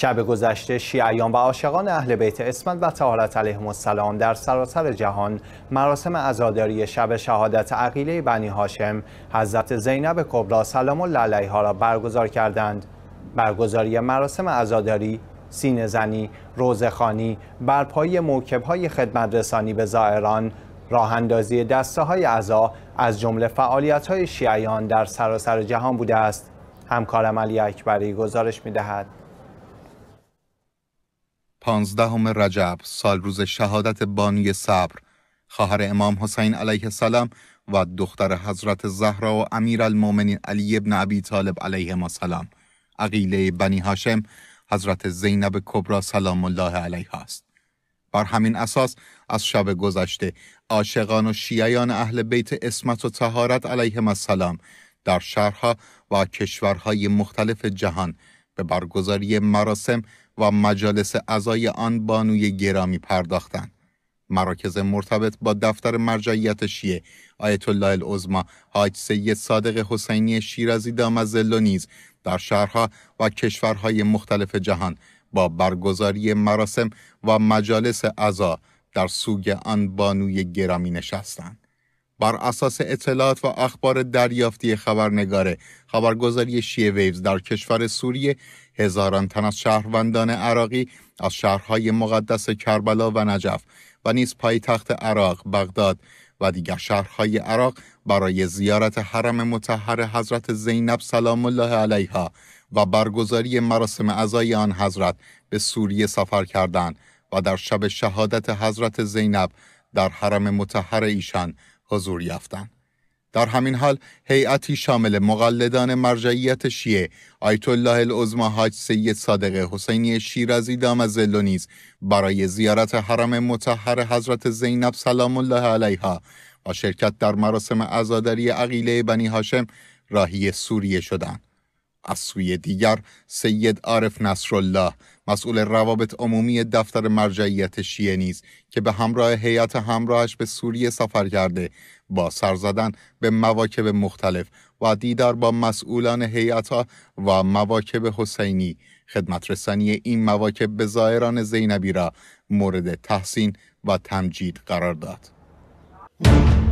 شب گذشته شیعیان و عاشقان اهل بیت اسمت و تهارت علیهم السلام در سراسر جهان مراسم عزاداری شب شهادت عقیله بنی هاشم حضرت زینب کبرا سلام الله علیها را برگزار کردند برگزاری مراسم عزاداری سینه زنی، روزخانی، برپایی های خدمت رسانی به زائران، اندازی دسته های عزا از جمله فعالیت های شیعیان در سراسر جهان بوده است. همکارم علی اکبری گزارش می دهم رجب سال روز شهادت بانوی صبر خواهر امام حسین علیه السلام و دختر حضرت زهرا و امیر المومنین علی ابن ابی طالب علیه السلام عقیله بنی هاشم حضرت زینب کبرا سلام الله علیه است بر همین اساس از شب گذشته عاشقان و شیعیان اهل بیت اسمت و تهارت علیهم السلام در شهرها و کشورهای مختلف جهان به برگزاری مراسم و مجالس ازای آن بانوی گرامی پرداختند. مراکز مرتبط با دفتر مرجعیت شیعه آیت الله العظما حاج سید صادق حسینی شیرازی دامزلو نیز در شهرها و کشورهای مختلف جهان با برگزاری مراسم و مجالس عزا در سوگ آن بانوی گرامی نشستند بر اساس اطلاعات و اخبار دریافتی خبرنگار خبرگزاری شیه ویوز در کشور سوریه هزاران تن از شهروندان عراقی از شهرهای مقدس کربلا و نجف و نیز پایتخت عراق بغداد و دیگر شهرهای عراق برای زیارت حرم متحر حضرت زینب سلام الله علیها و برگزاری مراسم عزای آن حضرت به سوریه سفر کردند و در شب شهادت حضرت زینب در حرم متحر ایشان حضور یافتند. در همین حال هیئتی شامل مقلدان مرجعیت شیعه آیت الله العظمی حاج سید صادق حسینی شیرازی زلو نیز برای زیارت حرم مطهر حضرت زینب سلام الله علیها و شرکت در مراسم عزاداری عقیله بنی هاشم راهی سوریه شدند از سوی دیگر سید عارف نصرالله مسئول روابط عمومی دفتر مرجعیت شیعه نیز که به همراه هیئت همراهش به سوریه سفر کرده با سر زدن به مواکب مختلف و دیدار با مسئولان ها و مواکب حسینی خدمت رسانی این مواکب به زائران زینبی را مورد تحسین و تمجید قرار داد.